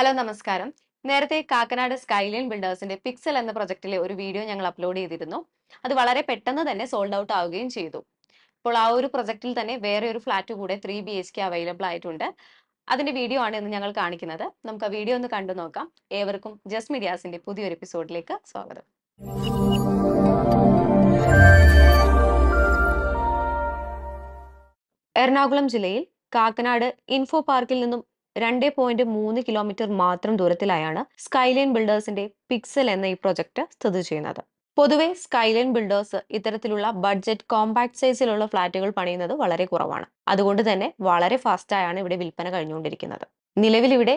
hello നമസ്കാരം നേരത്തെ Kakkanad skyline ബിൽഡേഴ്സിന്റെ pixel എന്ന പ്രൊജക്റ്റിലെ ഒരു വീഡിയോ ഞങ്ങൾ അപ്ലോഡ് ചെയ്തിരുന്നു അത് വളരെ പെട്ടെന്ന് തന്നെ സോൾഡ് ഔട്ട് ആവുകയും ചെയ്തു ഇപ്പോൾ ആ ഒരു പ്രൊജക്റ്റിൽ തന്നെ വേറെ ഒരു ഫ്ലാറ്റ് കൂടെ three B H K available ആയിട്ടുണ്ട് അതിന്റെ വീഡിയോ ആണ് ഇന്ന് ഞങ്ങൾ കാണിക്കുന്നത് നമുക്ക് ആ വീഡിയോ ഒന്ന് കണ്ടു നോക്കാം ഏവർക്കും ജസ് മീഡിയാസിന്റെ പുതിയൊരു എപ്പിസോഡിലേക്ക് സ്വാഗതം എറണാകുളം ജില്ലയിൽ കാക്കനാട് ഇൻഫോ പാർക്കിൽ നിന്നും രണ്ട് പോയിന്റ് മൂന്ന് കിലോമീറ്റർ മാത്രം ദൂരത്തിലായാണ് സ്കൈലൈൻ ബിൽഡേഴ്സിന്റെ പിക്സൽ എന്ന ഈ പ്രൊജക്ട് സ്ഥിതി ചെയ്യുന്നത് പൊതുവെ സ്കൈലൈൻ ബിൽഡേഴ്സ് ഇത്തരത്തിലുള്ള ബഡ്ജറ്റ് കോമ്പാക്ട് സൈസിലുള്ള ഫ്ളാറ്റുകൾ പണിയുന്നത് വളരെ കുറവാണ് അതുകൊണ്ട് തന്നെ വളരെ ഫാസ്റ്റായാണ് ഇവിടെ വിൽപ്പന കഴിഞ്ഞുകൊണ്ടിരിക്കുന്നത് നിലവിൽ ഇവിടെ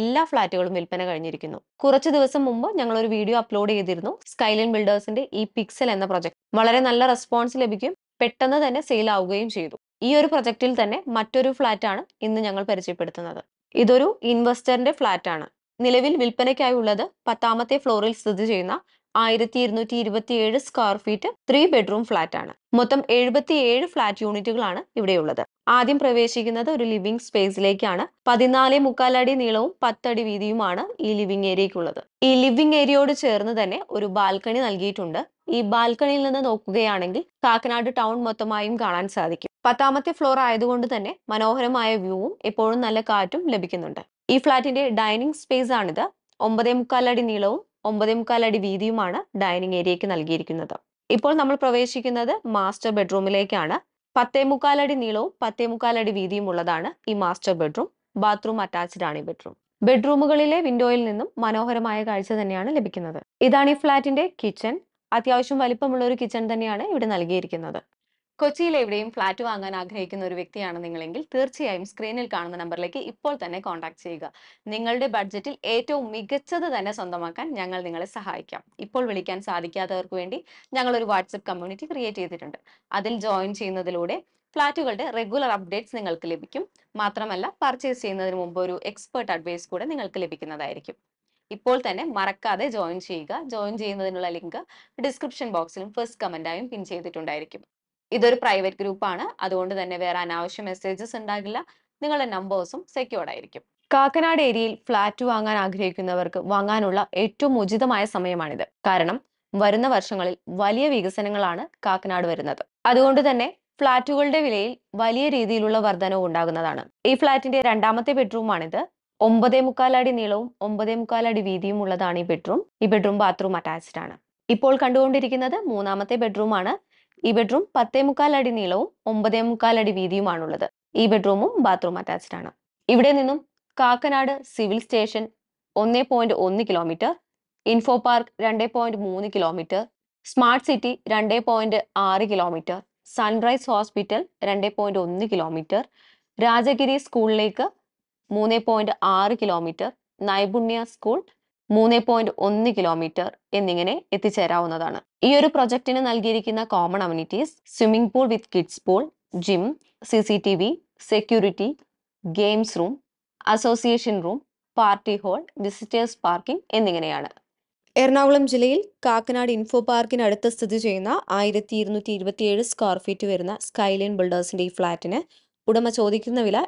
എല്ലാ ഫ്ളാറ്റുകളും വിൽപ്പന കഴിഞ്ഞിരിക്കുന്നു കുറച്ച് ദിവസം മുമ്പ് ഞങ്ങൾ ഒരു വീഡിയോ അപ്ലോഡ് ചെയ്തിരുന്നു സ്കൈലൈൻ ബിൽഡേഴ്സിന്റെ ഈ പിക്സൽ എന്ന പ്രൊജക്ട് വളരെ നല്ല റെസ്പോൺസ് ലഭിക്കും പെട്ടെന്ന് തന്നെ സെയിൽ ആവുകയും ചെയ്തു ഈ ഒരു പ്രൊജക്റ്റിൽ തന്നെ മറ്റൊരു ഫ്ലാറ്റ് ആണ് ഇന്ന് ഞങ്ങൾ പരിചയപ്പെടുത്തുന്നത് ഇതൊരു ഇൻവെസ്റ്ററിന്റെ ഫ്ലാറ്റ് ആണ് നിലവിൽ വിൽപ്പനയ്ക്കായി ഉള്ളത് പത്താമത്തെ ഫ്ലോറിൽ സ്ഥിതി ചെയ്യുന്ന ആയിരത്തി ഇരുന്നൂറ്റി ഇരുപത്തിയേഴ് square feet three bedroom flat ആണ് മൊത്തം എഴുപത്തിയേഴ് ഫ്ലാറ്റ് യൂണിറ്റുകളാണ് ഇവിടെയുള്ളത് ആദ്യം പ്രവേശിക്കുന്നത് ഒരു ലിവിംഗ് സ്പേസിലേക്കാണ് പതിനാല് മുക്കാലടി നീളവും പത്തടി വീതിയുമാണ് ഈ ലിവിംഗ് ഏരിയക്കുള്ളത് ഈ ലിവിംഗ് ഏരിയയോട് ചേർന്ന് തന്നെ ഒരു ബാൽക്കണി നൽകിയിട്ടുണ്ട് ഈ ബാൽക്കണിയിൽ നിന്ന് നോക്കുകയാണെങ്കിൽ കാക്കനാട് ടൗൺ മൊത്തമായും കാണാൻ സാധിക്കും പത്താമത്തെ ഫ്ലോർ ആയതുകൊണ്ട് തന്നെ മനോഹരമായ വ്യൂവും എപ്പോഴും നല്ല കാറ്റും ലഭിക്കുന്നുണ്ട് ഈ ഫ്ലാറ്റിന്റെ ഡൈനിങ് സ്പേസ് ആണിത് ഒമ്പതേ മുക്കാലടി നീളവും ഒമ്പതേ മുക്കാലടി വീതിയുമാണ് ഡൈനിങ് ഏരിയയ്ക്ക് നൽകിയിരിക്കുന്നത് ഇപ്പോൾ നമ്മൾ പ്രവേശിക്കുന്നത് മാസ്റ്റർ ബെഡ്റൂമിലേക്കാണ് പത്തേ മുക്കാലടി നീളവും പത്തേ മുക്കാലടി വീതിയും ഉള്ളതാണ് ഈ മാസ്റ്റർ ബെഡ്റൂം ബാത്റൂം അറ്റാച്ച്ഡ് ആണ് ഈ ബെഡ്റൂം ബെഡ്റൂമുകളിലെ വിൻഡോയിൽ നിന്നും മനോഹരമായ കാഴ്ച തന്നെയാണ് ലഭിക്കുന്നത് ഇതാണ് ഈ ഫ്ലാറ്റിന്റെ കിച്ചൺ അത്യാവശ്യം വലിപ്പമുള്ള ഒരു കിച്ചൺ തന്നെയാണ് ഇവിടെ നൽകിയിരിക്കുന്നത് കൊച്ചിയിൽ എവിടെയും ഫ്ലാറ്റ് വാങ്ങാൻ ആഗ്രഹിക്കുന്ന ഒരു വ്യക്തിയാണ് നിങ്ങളെങ്കിൽ തീർച്ചയായും സ്ക്രീനിൽ കാണുന്ന നമ്പറിലേക്ക് ഇപ്പോൾ തന്നെ കോൺടാക്ട് ചെയ്യുക നിങ്ങളുടെ ബഡ്ജറ്റിൽ ഏറ്റവും മികച്ചത് തന്നെ സ്വന്തമാക്കാൻ ഞങ്ങൾ നിങ്ങളെ സഹായിക്കാം ഇപ്പോൾ വിളിക്കാൻ സാധിക്കാത്തവർക്ക് വേണ്ടി ഞങ്ങൾ ഒരു വാട്സപ്പ് കമ്മ്യൂണിറ്റി ക്രിയേറ്റ് ചെയ്തിട്ടുണ്ട് അതിൽ ജോയിൻ ചെയ്യുന്നതിലൂടെ ഫ്ലാറ്റുകളുടെ റെഗുലർ അപ്ഡേറ്റ്സ് നിങ്ങൾക്ക് ലഭിക്കും മാത്രമല്ല പർച്ചേസ് ചെയ്യുന്നതിന് മുമ്പ് ഒരു എക്സ്പേർട്ട് അഡ്വൈസ് കൂടെ നിങ്ങൾക്ക് ലഭിക്കുന്നതായിരിക്കും ഇപ്പോൾ തന്നെ മറക്കാതെ ജോയിൻ ചെയ്യുക ജോയിൻ ചെയ്യുന്നതിനുള്ള ലിങ്ക് ഡിസ്ക്രിപ്ഷൻ ബോക്സിലും ഫസ്റ്റ് കമൻ്റായും പിൻ ചെയ്തിട്ടുണ്ടായിരിക്കും ഇതൊരു പ്രൈവറ്റ് ഗ്രൂപ്പാണ് അതുകൊണ്ട് തന്നെ വേറെ അനാവശ്യ മെസ്സേജസ് ഉണ്ടാകില്ല നിങ്ങളുടെ നമ്പേഴ്സും സെക്യൂർഡ് ആയിരിക്കും കാക്കനാട് ഏരിയയിൽ ഫ്ളാറ്റ് വാങ്ങാൻ ആഗ്രഹിക്കുന്നവർക്ക് വാങ്ങാനുള്ള ഏറ്റവും ഉചിതമായ സമയമാണിത് കാരണം വരുന്ന വർഷങ്ങളിൽ വലിയ വികസനങ്ങളാണ് കാക്കനാട് വരുന്നത് അതുകൊണ്ട് തന്നെ ഫ്ളാറ്റുകളുടെ വിലയിൽ വലിയ രീതിയിലുള്ള വർധനവ് ഉണ്ടാകുന്നതാണ് ഈ ഫ്ളാറ്റിന്റെ രണ്ടാമത്തെ ബെഡ്റൂമാണിത് ഒമ്പതേ മുക്കാലടി നീളവും ഒമ്പതേ മുക്കാലടി വീതിയും ഉള്ളതാണ് ഈ ബെഡ്റൂം ഈ ബെഡ്റൂം ബാത്റൂം അറ്റാച്ച്ഡ് ആണ് ഇപ്പോൾ കണ്ടുകൊണ്ടിരിക്കുന്നത് മൂന്നാമത്തെ ബെഡ്റൂമാണ് ഈ ബെഡ്റൂം പത്തേ മുക്കാൽ അടി നീളവും ഒമ്പതേ മുക്കാൽ അടി വീതിയുമാണുള്ളത് ഈ ബെഡ്റൂമും ബാത്റൂം അറ്റാച്ച്ഡ് ആണ് ഇവിടെ നിന്നും കാക്കനാട് സിവിൽ സ്റ്റേഷൻ ഒന്നേ പോയിന്റ് ഒന്ന് കിലോമീറ്റർ ഇൻഫോ പാർക്ക് രണ്ടേ പോയിന്റ് മൂന്ന് കിലോമീറ്റർ സ്മാർട്ട് സിറ്റി രണ്ടേ പോയിന്റ് ആറ് കിലോമീറ്റർ സൺറൈസ് ഹോസ്പിറ്റൽ രണ്ടേ പോയിന്റ് ഒന്ന് കിലോമീറ്റർ രാജഗിരി സ്കൂളിലേക്ക് മൂന്നേ പോയിന്റ് ആറ് കിലോമീറ്റർ നൈപുണ്യ സ്കൂൾ മൂന്ന് പോയിന്റ് ഒന്ന് കിലോമീറ്റർ എന്നിങ്ങനെ എത്തിച്ചേരാവുന്നതാണ് ഈ ഒരു പ്രൊജക്ടിന് നൽകിയിരിക്കുന്ന common amenities swimming pool with kids pool gym C C T V security games room association room party hall visitors parking എന്നിങ്ങനെയാണ് എറണാകുളം ജില്ലയിൽ കാക്കനാട് ഇൻഫോ പാർക്കിനടുത്ത് സ്ഥിതി ചെയ്യുന്ന ആയിരത്തി ഇരുന്നൂറ്റി ഇരുപത്തിയേഴ് സ്ക്വയർ ഫീറ്റ് വരുന്ന സ്കൈലൈൻ ബിൽഡേഴ്സിന്റെ ഈ ഫ്ളാറ്റിന് ഉടമ ചോദിക്കുന്ന വില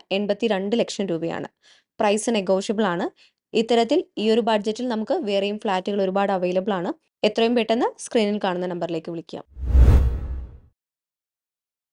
രണ്ട് ലക്ഷം രൂപയാണ് പ്രൈസ് നെഗോഷ്യബിൾ ആണ് ഇത്തരത്തിൽ ഈ ഒരു ബഡ്ജറ്റിൽ നമുക്ക് വേറെയും ഫ്ലാറ്റുകൾ ഒരുപാട് അവൈലബിൾ ആണ് എത്രയും പെട്ടെന്ന് സ്ക്രീനിൽ കാണുന്ന നമ്പറിലേക്ക് വിളിക്കാം